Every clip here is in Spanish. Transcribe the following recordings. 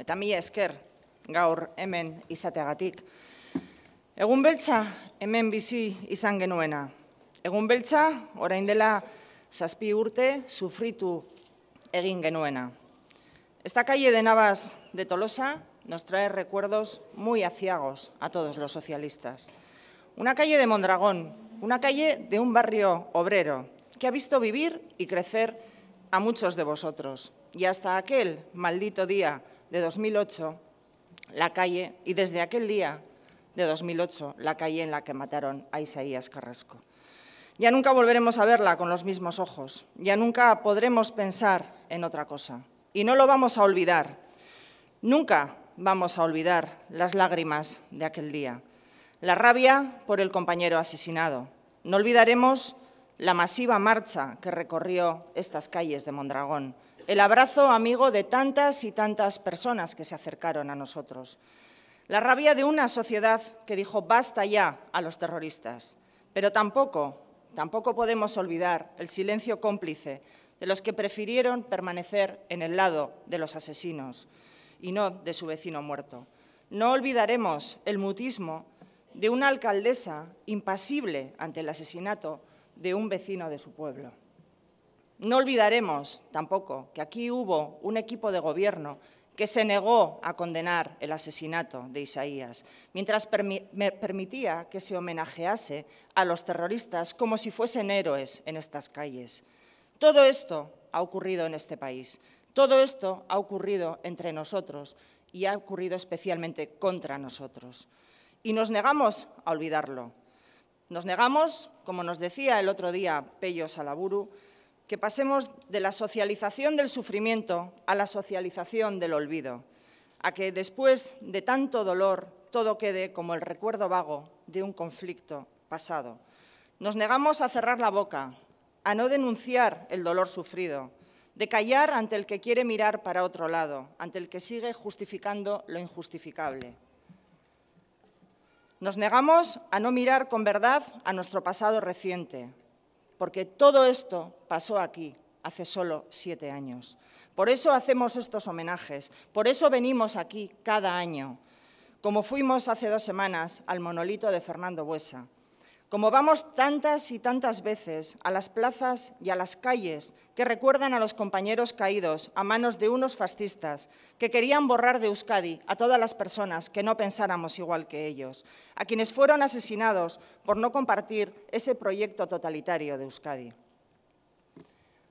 Eta mila esker gaur hemen izateagatik. Egun beltza hemen bizi izan genuena. Egun beltza orain dela zazpi urte sufritu egin genuena. Esta calle de Navas de Tolosa nos trae recuerdos muy haciagos a todos los socialistas. Una calle de Mondragón, una calle de un barrio obrero que ha visto vivir y crecer a muchos de vosotros. Y hasta aquel maldito día de 2008, la calle, y desde aquel día de 2008, la calle en la que mataron a Isaías Carrasco. Ya nunca volveremos a verla con los mismos ojos, ya nunca podremos pensar en otra cosa. Y no lo vamos a olvidar, nunca vamos a olvidar las lágrimas de aquel día, la rabia por el compañero asesinado. No olvidaremos la masiva marcha que recorrió estas calles de Mondragón, el abrazo amigo de tantas y tantas personas que se acercaron a nosotros. La rabia de una sociedad que dijo basta ya a los terroristas. Pero tampoco, tampoco podemos olvidar el silencio cómplice de los que prefirieron permanecer en el lado de los asesinos y no de su vecino muerto. No olvidaremos el mutismo de una alcaldesa impasible ante el asesinato de un vecino de su pueblo. No olvidaremos tampoco que aquí hubo un equipo de gobierno que se negó a condenar el asesinato de Isaías, mientras permitía que se homenajease a los terroristas como si fuesen héroes en estas calles. Todo esto ha ocurrido en este país, todo esto ha ocurrido entre nosotros y ha ocurrido especialmente contra nosotros. Y nos negamos a olvidarlo. Nos negamos, como nos decía el otro día Pello Salaburu, que pasemos de la socialización del sufrimiento a la socialización del olvido, a que después de tanto dolor todo quede como el recuerdo vago de un conflicto pasado. Nos negamos a cerrar la boca, a no denunciar el dolor sufrido, de callar ante el que quiere mirar para otro lado, ante el que sigue justificando lo injustificable. Nos negamos a no mirar con verdad a nuestro pasado reciente, porque todo esto pasó aquí hace solo siete años. Por eso hacemos estos homenajes, por eso venimos aquí cada año, como fuimos hace dos semanas al monolito de Fernando Buesa, como vamos tantas y tantas veces a las plazas y a las calles que recuerdan a los compañeros caídos a manos de unos fascistas que querían borrar de Euskadi a todas las personas que no pensáramos igual que ellos, a quienes fueron asesinados por no compartir ese proyecto totalitario de Euskadi.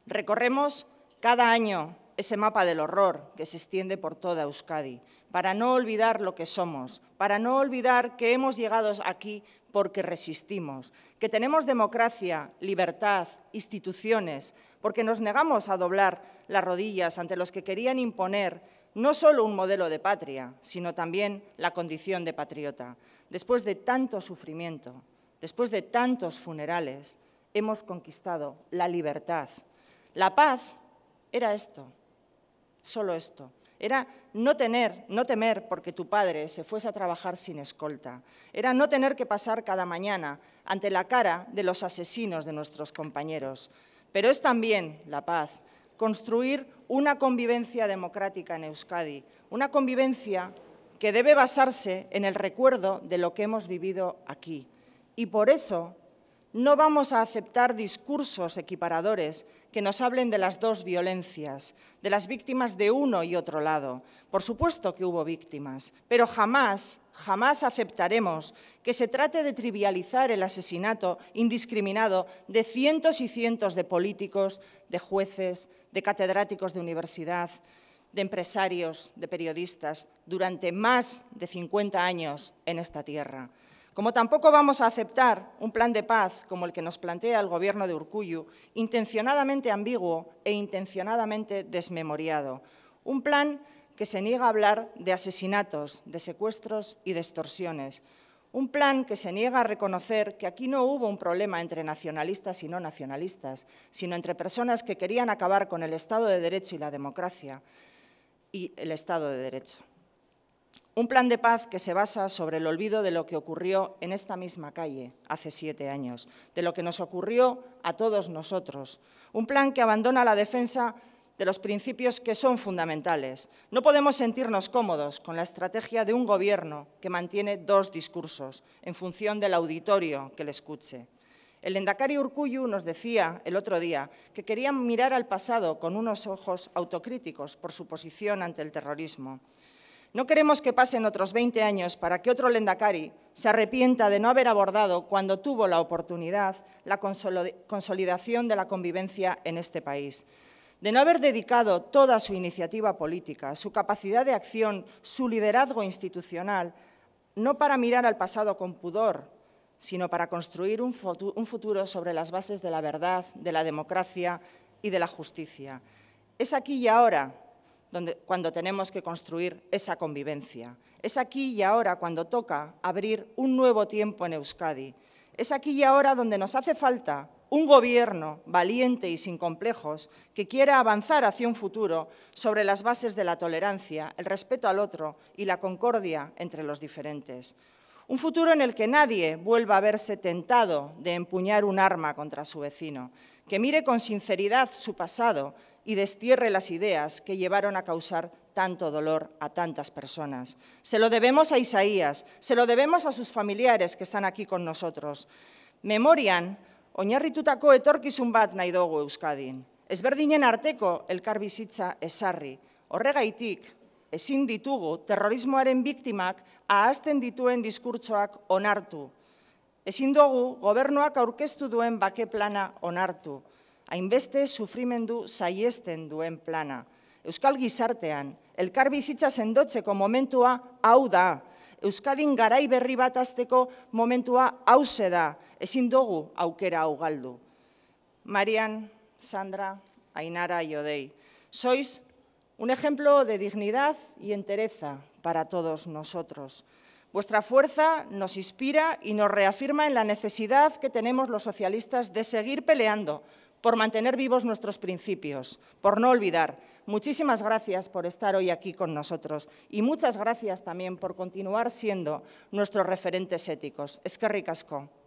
Recorremos cada año ese mapa del horror que se extiende por toda Euskadi, para no olvidar lo que somos, para no olvidar que hemos llegado aquí porque resistimos, que tenemos democracia, libertad, instituciones, porque nos negamos a doblar las rodillas ante los que querían imponer no solo un modelo de patria, sino también la condición de patriota. Después de tanto sufrimiento, después de tantos funerales, hemos conquistado la libertad. La paz era esto, solo esto. Era no, tener, no temer porque tu padre se fuese a trabajar sin escolta. Era no tener que pasar cada mañana ante la cara de los asesinos de nuestros compañeros. Pero es también la paz, construir una convivencia democrática en Euskadi, una convivencia que debe basarse en el recuerdo de lo que hemos vivido aquí. Y por eso no vamos a aceptar discursos equiparadores que nos hablen de las dos violencias, de las víctimas de uno y otro lado. Por supuesto que hubo víctimas, pero jamás, jamás aceptaremos que se trate de trivializar el asesinato indiscriminado de cientos y cientos de políticos, de jueces, de catedráticos de universidad, de empresarios, de periodistas, durante más de 50 años en esta tierra. Como tampoco vamos a aceptar un plan de paz como el que nos plantea el Gobierno de Urcuyu, intencionadamente ambiguo e intencionadamente desmemoriado. Un plan que se niega a hablar de asesinatos, de secuestros y de extorsiones. Un plan que se niega a reconocer que aquí no hubo un problema entre nacionalistas y no nacionalistas, sino entre personas que querían acabar con el Estado de Derecho y la democracia y el Estado de Derecho. Un plan de paz que se basa sobre el olvido de lo que ocurrió en esta misma calle hace siete años, de lo que nos ocurrió a todos nosotros. Un plan que abandona la defensa de los principios que son fundamentales. No podemos sentirnos cómodos con la estrategia de un gobierno que mantiene dos discursos en función del auditorio que le escuche. El Endacari Urcuyu nos decía el otro día que querían mirar al pasado con unos ojos autocríticos por su posición ante el terrorismo. No queremos que pasen otros 20 años para que otro Lendakari se arrepienta de no haber abordado, cuando tuvo la oportunidad, la consolidación de la convivencia en este país. De no haber dedicado toda su iniciativa política, su capacidad de acción, su liderazgo institucional, no para mirar al pasado con pudor, sino para construir un futuro sobre las bases de la verdad, de la democracia y de la justicia. Es aquí y ahora cuando tenemos que construir esa convivencia. Es aquí y ahora cuando toca abrir un nuevo tiempo en Euskadi. Es aquí y ahora donde nos hace falta un gobierno valiente y sin complejos que quiera avanzar hacia un futuro sobre las bases de la tolerancia, el respeto al otro y la concordia entre los diferentes. Un futuro en el que nadie vuelva a verse tentado de empuñar un arma contra su vecino, que mire con sinceridad su pasado y destierre las ideas que llevaron a causar tanto dolor a tantas personas. Se lo debemos a Isaías, se lo debemos a sus familiares que están aquí con nosotros. Memorian, oinarritutako etorkizun bat nahi dugu Euskadin. Ezberdinen arteko elkar bizitza esarri. Horregaitik, ezin ditugu terrorismoaren biktimak ahazten dituen diskurtsoak onartu. Ezin dugu gobernuak aurkeztu duen bake plana onartu hainbeste sufrimendu saiesten duen plana. Euskal gizartean, elkar bizitza sendotzeko momentua hau da. Euskadin garai berri bat azteko momentua hau da. Ezin dugu aukera hau galdu. Marian, Sandra, Ainara, Iodei. Sois un ejemplo de dignidad y entereza para todos nosotros. Vuestra fuerza nos inspira y nos reafirma en la necesidad que tenemos los socialistas de seguir peleando por mantener vivos nuestros principios, por no olvidar. Muchísimas gracias por estar hoy aquí con nosotros y muchas gracias también por continuar siendo nuestros referentes éticos. Es que ricasco.